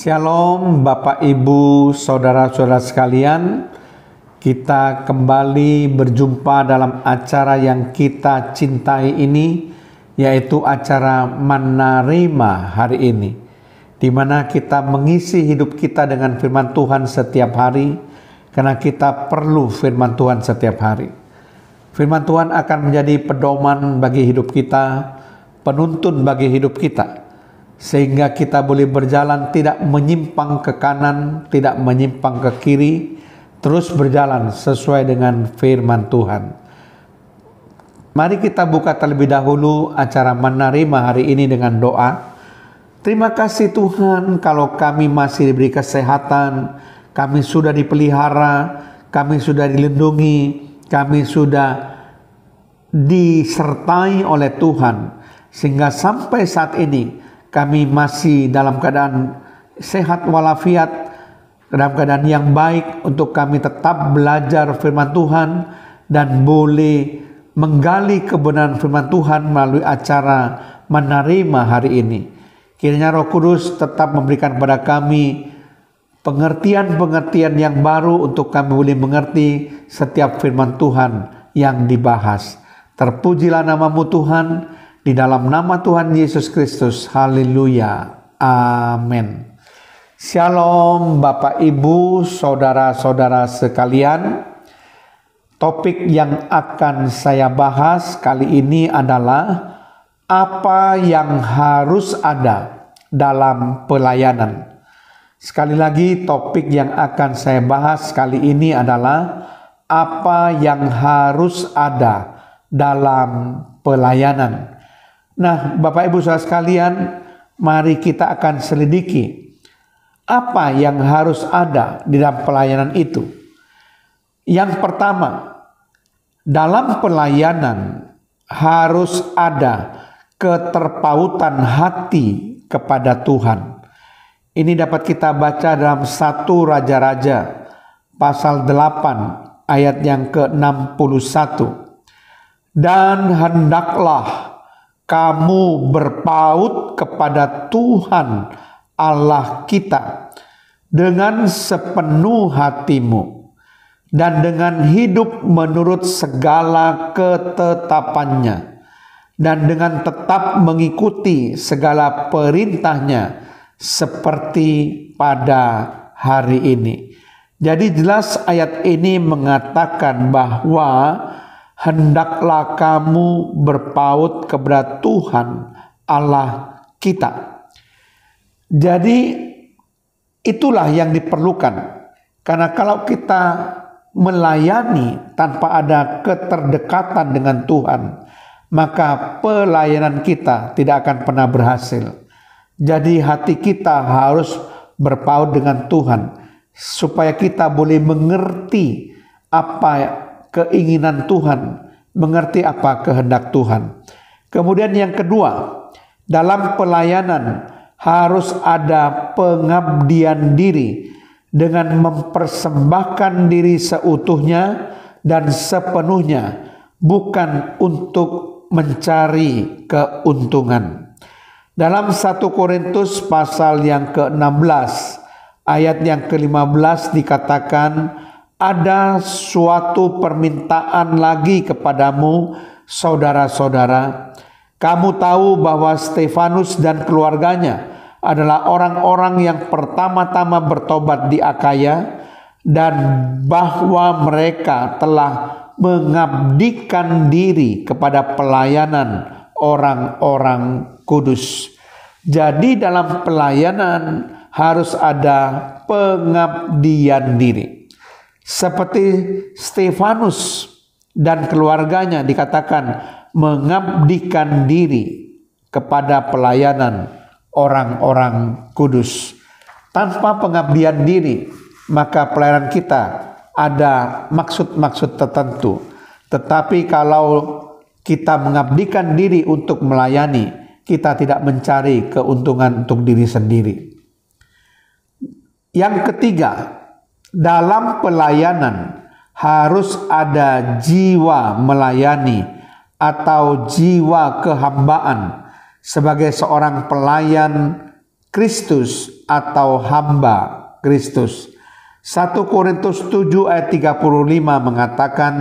Shalom Bapak Ibu Saudara-saudara sekalian Kita kembali berjumpa dalam acara yang kita cintai ini Yaitu acara Manarima hari ini di mana kita mengisi hidup kita dengan firman Tuhan setiap hari Karena kita perlu firman Tuhan setiap hari Firman Tuhan akan menjadi pedoman bagi hidup kita Penuntun bagi hidup kita sehingga kita boleh berjalan tidak menyimpang ke kanan, tidak menyimpang ke kiri, terus berjalan sesuai dengan firman Tuhan. Mari kita buka terlebih dahulu acara menerima hari ini dengan doa. Terima kasih Tuhan kalau kami masih diberi kesehatan, kami sudah dipelihara, kami sudah dilindungi, kami sudah disertai oleh Tuhan. Sehingga sampai saat ini kami masih dalam keadaan sehat walafiat, dalam keadaan yang baik untuk kami tetap belajar firman Tuhan dan boleh menggali kebenaran firman Tuhan melalui acara menerima hari ini. Kiranya Roh Kudus tetap memberikan kepada kami pengertian-pengertian yang baru untuk kami boleh mengerti setiap firman Tuhan yang dibahas. Terpujilah namamu Tuhan, di dalam nama Tuhan Yesus Kristus, haleluya. Amin. Shalom Bapak Ibu, saudara-saudara sekalian. Topik yang akan saya bahas kali ini adalah apa yang harus ada dalam pelayanan. Sekali lagi, topik yang akan saya bahas kali ini adalah apa yang harus ada dalam pelayanan. Nah, Bapak Ibu saudara sekalian, mari kita akan selidiki apa yang harus ada di dalam pelayanan itu. Yang pertama, dalam pelayanan harus ada keterpautan hati kepada Tuhan. Ini dapat kita baca dalam satu Raja-Raja pasal 8 ayat yang ke-61. Dan hendaklah kamu berpaut kepada Tuhan Allah kita dengan sepenuh hatimu dan dengan hidup menurut segala ketetapannya dan dengan tetap mengikuti segala perintahnya seperti pada hari ini. Jadi jelas ayat ini mengatakan bahwa hendaklah kamu berpaut kepada Tuhan Allah kita. Jadi itulah yang diperlukan. Karena kalau kita melayani tanpa ada keterdekatan dengan Tuhan, maka pelayanan kita tidak akan pernah berhasil. Jadi hati kita harus berpaut dengan Tuhan supaya kita boleh mengerti apa keinginan Tuhan, mengerti apa kehendak Tuhan. Kemudian yang kedua, dalam pelayanan harus ada pengabdian diri dengan mempersembahkan diri seutuhnya dan sepenuhnya, bukan untuk mencari keuntungan. Dalam 1 Korintus pasal yang ke-16 ayat yang ke-15 dikatakan ada suatu permintaan lagi kepadamu, saudara-saudara. Kamu tahu bahwa Stefanus dan keluarganya adalah orang-orang yang pertama-tama bertobat di Akaya, dan bahwa mereka telah mengabdikan diri kepada pelayanan orang-orang kudus. Jadi, dalam pelayanan harus ada pengabdian diri seperti Stefanus dan keluarganya dikatakan mengabdikan diri kepada pelayanan orang-orang kudus. Tanpa pengabdian diri, maka pelayanan kita ada maksud-maksud tertentu. Tetapi kalau kita mengabdikan diri untuk melayani, kita tidak mencari keuntungan untuk diri sendiri. Yang ketiga, dalam pelayanan harus ada jiwa melayani atau jiwa kehambaan sebagai seorang pelayan Kristus atau hamba Kristus. 1 Korintus 7 ayat 35 mengatakan,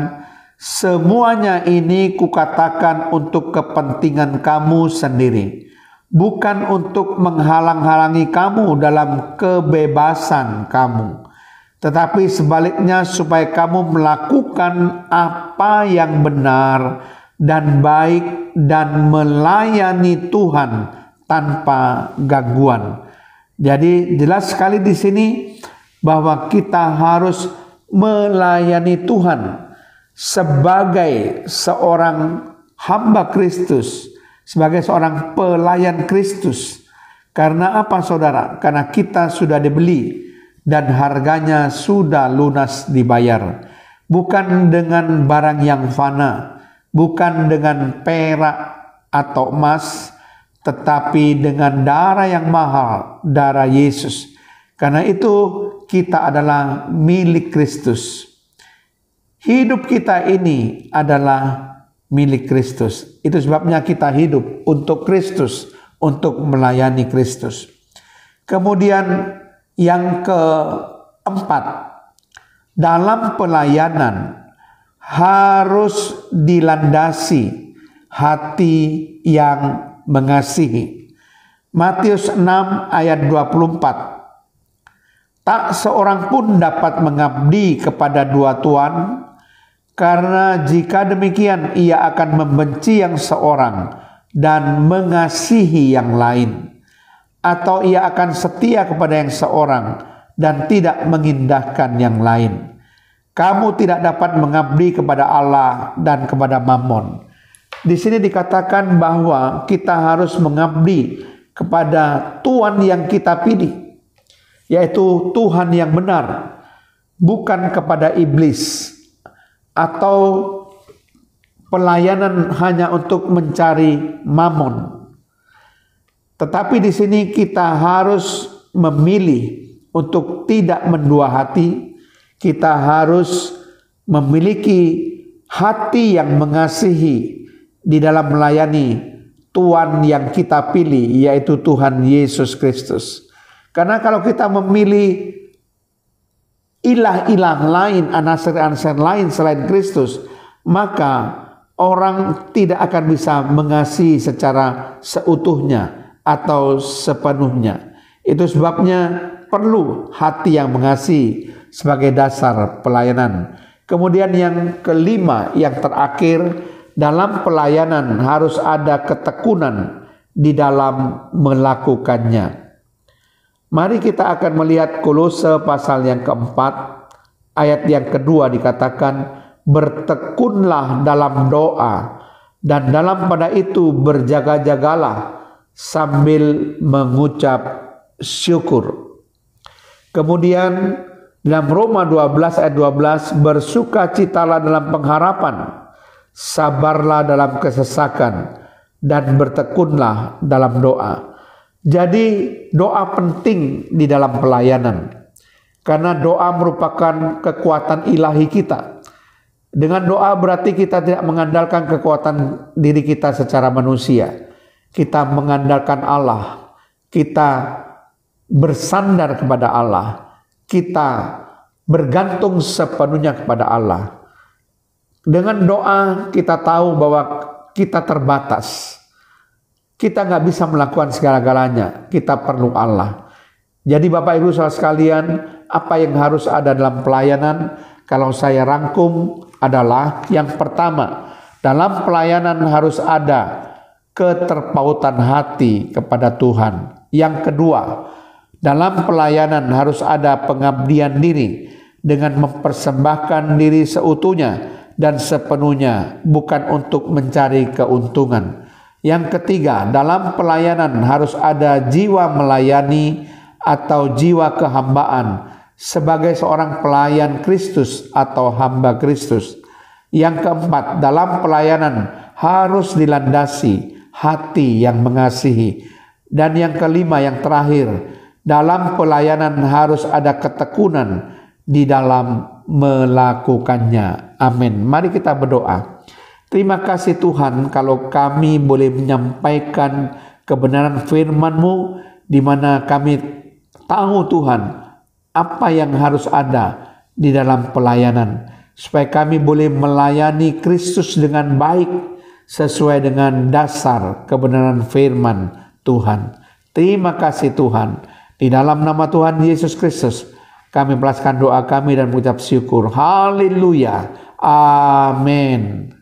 Semuanya ini kukatakan untuk kepentingan kamu sendiri, bukan untuk menghalang-halangi kamu dalam kebebasan kamu. Tetapi sebaliknya supaya kamu melakukan apa yang benar dan baik dan melayani Tuhan tanpa gangguan. Jadi jelas sekali di sini bahwa kita harus melayani Tuhan sebagai seorang hamba Kristus, sebagai seorang pelayan Kristus. Karena apa saudara? Karena kita sudah dibeli dan harganya sudah lunas dibayar. Bukan dengan barang yang fana, bukan dengan perak atau emas, tetapi dengan darah yang mahal, darah Yesus. Karena itu kita adalah milik Kristus. Hidup kita ini adalah milik Kristus. Itu sebabnya kita hidup untuk Kristus, untuk melayani Kristus. Kemudian yang keempat, dalam pelayanan harus dilandasi hati yang mengasihi. Matius 6 ayat 24. Tak seorang pun dapat mengabdi kepada dua tuan karena jika demikian ia akan membenci yang seorang dan mengasihi yang lain atau ia akan setia kepada yang seorang dan tidak mengindahkan yang lain. Kamu tidak dapat mengabdi kepada Allah dan kepada Mammon. Di sini dikatakan bahwa kita harus mengabdi kepada Tuhan yang kita pilih, yaitu Tuhan yang benar, bukan kepada iblis atau pelayanan hanya untuk mencari Mammon. Tetapi di sini kita harus memilih untuk tidak mendua hati. Kita harus memiliki hati yang mengasihi di dalam melayani Tuhan yang kita pilih, yaitu Tuhan Yesus Kristus. Karena kalau kita memilih ilah-ilah lain, anasir-anasir lain selain Kristus, maka orang tidak akan bisa mengasihi secara seutuhnya atau sepenuhnya. Itu sebabnya perlu hati yang mengasihi sebagai dasar pelayanan. Kemudian yang kelima, yang terakhir, dalam pelayanan harus ada ketekunan di dalam melakukannya. Mari kita akan melihat kolose pasal yang keempat, ayat yang kedua dikatakan, Bertekunlah dalam doa, dan dalam pada itu berjaga-jagalah, sambil mengucap syukur. Kemudian dalam Roma 12 ayat 12 bersukacitalah dalam pengharapan, sabarlah dalam kesesakan dan bertekunlah dalam doa. Jadi doa penting di dalam pelayanan. Karena doa merupakan kekuatan ilahi kita. Dengan doa berarti kita tidak mengandalkan kekuatan diri kita secara manusia kita mengandalkan Allah, kita bersandar kepada Allah, kita bergantung sepenuhnya kepada Allah. Dengan doa kita tahu bahwa kita terbatas. Kita nggak bisa melakukan segala-galanya. Kita perlu Allah. Jadi Bapak Ibu saudara sekalian, apa yang harus ada dalam pelayanan? Kalau saya rangkum adalah yang pertama, dalam pelayanan harus ada keterpautan hati kepada Tuhan. Yang kedua, dalam pelayanan harus ada pengabdian diri dengan mempersembahkan diri seutuhnya dan sepenuhnya, bukan untuk mencari keuntungan. Yang ketiga, dalam pelayanan harus ada jiwa melayani atau jiwa kehambaan sebagai seorang pelayan Kristus atau hamba Kristus. Yang keempat, dalam pelayanan harus dilandasi hati yang mengasihi. Dan yang kelima, yang terakhir, dalam pelayanan harus ada ketekunan di dalam melakukannya. Amin. Mari kita berdoa. Terima kasih Tuhan kalau kami boleh menyampaikan kebenaran firman-Mu di mana kami tahu Tuhan apa yang harus ada di dalam pelayanan supaya kami boleh melayani Kristus dengan baik sesuai dengan dasar kebenaran firman Tuhan. Terima kasih Tuhan. Di dalam nama Tuhan Yesus Kristus, kami melaskan doa kami dan mengucap syukur. Haleluya. Amin.